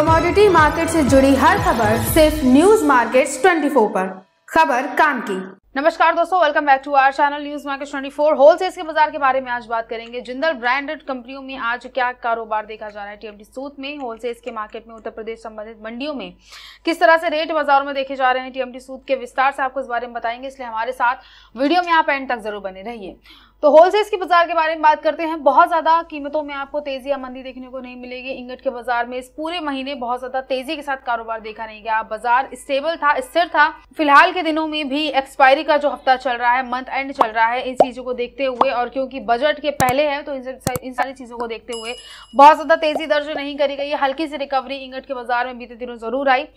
commodity market से जुड़ी हर खबर सिर्फ न्यूज मार्केट 24 पर खबर काम की नमस्कार दोस्तों welcome back to our channel news market 24 wholesales के बाजार के बारे में आज बात करेंगे जिंदल ब्रांडेड कंपनियों में आज क्या कारोबार देखा जा रहा है टीएमटी सूत में होलसेल्स के मार्केट में उत्तर प्रदेश संबंधित मंडियों में किस तरह से रेट बाजारों में देखे जा रहे हैं टीएमटी सूत के विस्तार से आपको इस बारे में बताएंगे इसलिए हमारे साथ वीडियो में आप एंड तक जरूर बने रहिए तो होलसेल्स के बाजार के बारे में बात करते हैं बहुत ज़्यादा कीमतों में आपको तेज़ी या मंदी देखने को नहीं मिलेगी इंगट के बाजार में इस पूरे महीने बहुत ज़्यादा तेज़ी के साथ कारोबार देखा नहीं गया बाजार स्टेबल था स्थिर था फिलहाल के दिनों में भी एक्सपायरी का जो हफ्ता चल रहा है मंथ एंड चल रहा है इन चीज़ों को देखते हुए और क्योंकि बजट के पहले है तो इन सारी चीज़ों को देखते हुए बहुत ज़्यादा तेज़ी दर्ज नहीं करी गई हल्की सी रिकवरी इंगट के बाजार में बीते दिनों ज़रूर आई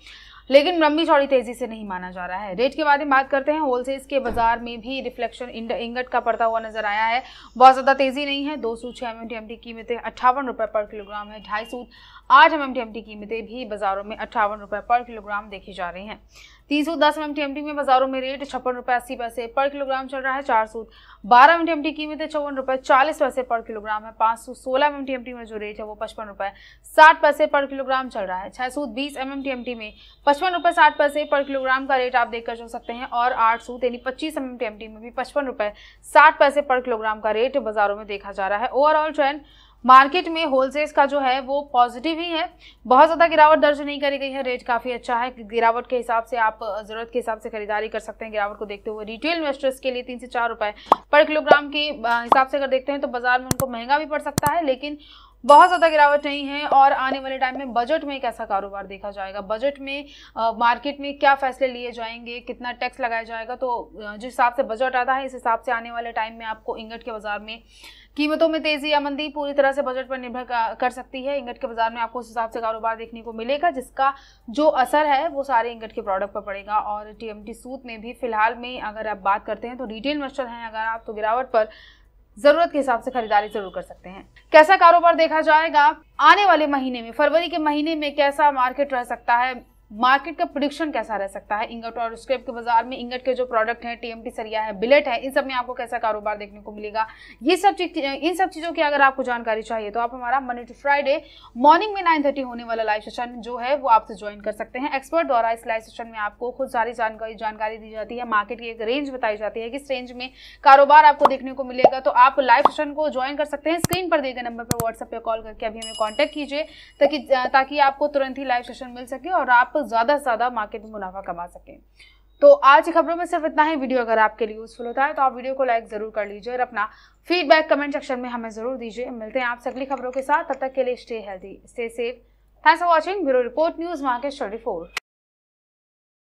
लेकिन लंबी चौड़ी तेजी से नहीं माना जा रहा है रेट के बारे में बात करते हैं होलसेल्स के बाजार में भी रिफ्लेक्शन इंगट का पड़ता हुआ नजर आया है बहुत ज़्यादा तेजी नहीं है दो सौ छह एम एम टी कीमतें अट्ठावन रुपए पर किलोग्राम है ढाई सूट आठ एम एम टी कीमतें भी बाजारों में अट्ठावन रुपए पर किलोग्राम देखी जा रही हैं तीन सौ दस एम एम टी में बाजारों में रेट छप्पन रुपए अस्सी पैसे पर किलोग्राम चल रहा है चार सूट बारह एम एम टी कीमतें चौवन रुपए चालीस पैसे पर किलोग्राम है पांच सौ सोलह एम एम टी में जो रेट है वो पचपन रुपए साठ पैसे पर किलोग्राम चल रहा है छह सूट बीस एम एम टी में पचपन रुपये साठ पैसे पर किलोग्राम का रेट आप देखकर चल सकते हैं और आठ सूत यानी पच्चीस एम टी में भी पचपन रुपये साठ पैसे पर किलोग्राम का रेट बाजारों में देखा जा रहा है ओवरऑल ट्रेंड मार्केट में होलसेल्स का जो है वो पॉजिटिव ही है बहुत ज़्यादा गिरावट दर्ज नहीं करी गई है रेट काफ़ी अच्छा है गिरावट के हिसाब से आप ज़रूरत के हिसाब से खरीदारी कर सकते हैं गिरावट को देखते हुए रिटेल इन्वेस्टर्स के लिए तीन से चार रुपये पर किलोग्राम के हिसाब से अगर देखते हैं तो बाजार में उनको महंगा भी पड़ सकता है लेकिन बहुत ज़्यादा गिरावट नहीं है और आने वाले टाइम में बजट में कैसा कारोबार देखा जाएगा बजट में आ, मार्केट में क्या फैसले लिए जाएंगे कितना टैक्स लगाया जाएगा तो जिस हिसाब से बजट आता है इस हिसाब से आने वाले टाइम में आपको इंगट के बाजार में कीमतों में तेजी या मंदी पूरी तरह से बजट पर निर्भर कर सकती है इंगट के बाजार में आपको उस हिसाब से कारोबार देखने को मिलेगा जिसका जो असर है वो सारे इंगट के प्रोडक्ट पर पड़ेगा और टीएमटी सूद में भी फिलहाल में अगर आप बात करते हैं तो रिटेल मस्टर हैं अगर आप तो गिरावट पर जरूरत के हिसाब से खरीदारी जरूर कर सकते हैं कैसा कारोबार देखा जाएगा आने वाले महीने में फरवरी के महीने में कैसा मार्केट रह सकता है मार्केट का प्रोडिक्शन कैसा रह सकता है इंगट और स्क्रेप के बाजार में इंगट के जो प्रोडक्ट हैं टीएमटी सरिया है बिलेट है इन सब में आपको कैसा कारोबार देखने को मिलेगा ये सब चीज इन सब चीज़ों की अगर आपको जानकारी चाहिए तो आप हमारा मंडे टू फ्राइडे मॉर्निंग में नाइन थर्टी होने वाला लाइव सेशन जो है वो आपसे ज्वाइन कर सकते हैं एक्सपर्ट द्वारा इस लाइव सेशन में आपको खुद सारी जानकारी जानकारी दी जाती है मार्केट की एक रेंज बताई जाती है किस रेंज में कारोबार आपको देखने को मिलेगा तो आप लाइव सेशन को ज्वाइन कर सकते हैं स्क्रीन पर दिए गए नंबर पर व्हाट्सएप पर कॉल करके अभी हमें कॉन्टैक्ट कीजिए ताकि ताकि आपको तुरंत ही लाइव सेशन मिल सके और आप ज़्यादा से ज़्यादा मार्केट में मुनाफा कमा सकें तो आज की खबरों में सिर्फ इतना ही वीडियो अगर आपके लिए यूजफुल होता है तो आप वीडियो को लाइक ज़रूर कर लीजिए और अपना फीडबैक कमेंट सेक्शन में हमें ज़रूर दीजिए मिलते हैं आपसे अगली खबरों के साथ तब तक के लिए stay healthy stay safe thanks for watching bureau report news market twenty